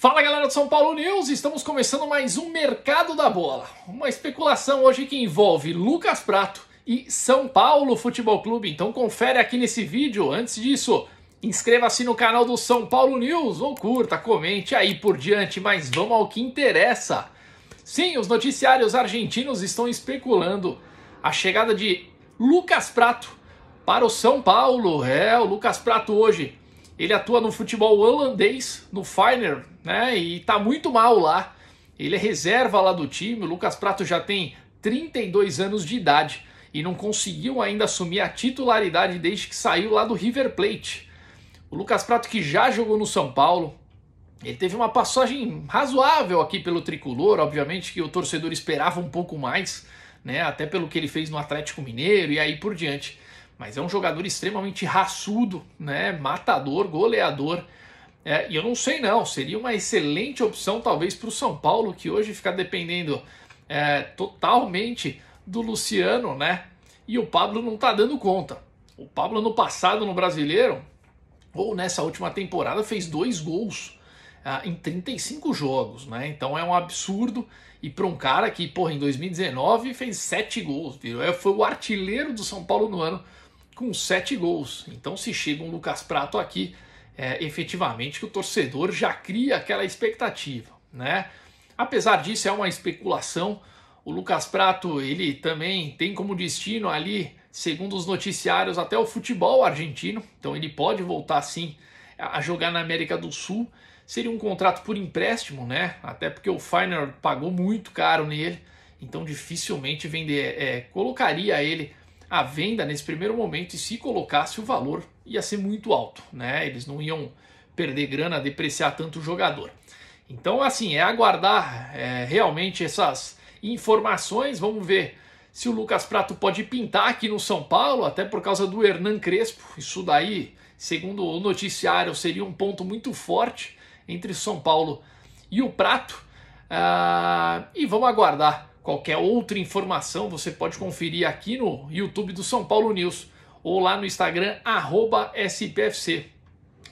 Fala galera do São Paulo News, estamos começando mais um Mercado da Bola. Uma especulação hoje que envolve Lucas Prato e São Paulo Futebol Clube. Então confere aqui nesse vídeo. Antes disso, inscreva-se no canal do São Paulo News ou curta, comente aí por diante, mas vamos ao que interessa. Sim, os noticiários argentinos estão especulando a chegada de Lucas Prato para o São Paulo. É, o Lucas Prato hoje ele atua no futebol holandês, no Feyenoord, né? E tá muito mal lá. Ele é reserva lá do time. O Lucas Prato já tem 32 anos de idade e não conseguiu ainda assumir a titularidade desde que saiu lá do River Plate. O Lucas Prato, que já jogou no São Paulo, ele teve uma passagem razoável aqui pelo tricolor, obviamente que o torcedor esperava um pouco mais, né? Até pelo que ele fez no Atlético Mineiro e aí por diante mas é um jogador extremamente raçudo, né? Matador, goleador. É, e eu não sei não, seria uma excelente opção talvez para o São Paulo, que hoje fica dependendo é, totalmente do Luciano, né? E o Pablo não tá dando conta. O Pablo no passado no Brasileiro, ou nessa última temporada, fez dois gols ah, em 35 jogos, né? Então é um absurdo. E para um cara que, porra, em 2019 fez sete gols, virou, é, foi o artilheiro do São Paulo no ano com sete gols. Então, se chega um Lucas Prato aqui, é, efetivamente que o torcedor já cria aquela expectativa, né? Apesar disso, é uma especulação. O Lucas Prato, ele também tem como destino ali, segundo os noticiários, até o futebol argentino. Então, ele pode voltar sim a jogar na América do Sul. Seria um contrato por empréstimo, né? Até porque o Feyenoord pagou muito caro nele. Então, dificilmente vender, é, é colocaria ele a venda nesse primeiro momento e se colocasse o valor ia ser muito alto, né? Eles não iam perder grana, depreciar tanto o jogador. Então, assim, é aguardar é, realmente essas informações. Vamos ver se o Lucas Prato pode pintar aqui no São Paulo, até por causa do Hernan Crespo. Isso daí, segundo o noticiário, seria um ponto muito forte entre São Paulo e o Prato. Ah, e vamos aguardar Qualquer outra informação você pode conferir aqui no YouTube do São Paulo News ou lá no Instagram, SPFC.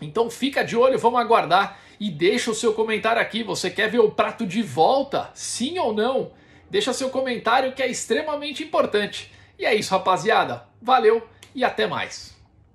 Então fica de olho, vamos aguardar e deixa o seu comentário aqui. Você quer ver o prato de volta? Sim ou não? Deixa seu comentário que é extremamente importante. E é isso, rapaziada. Valeu e até mais.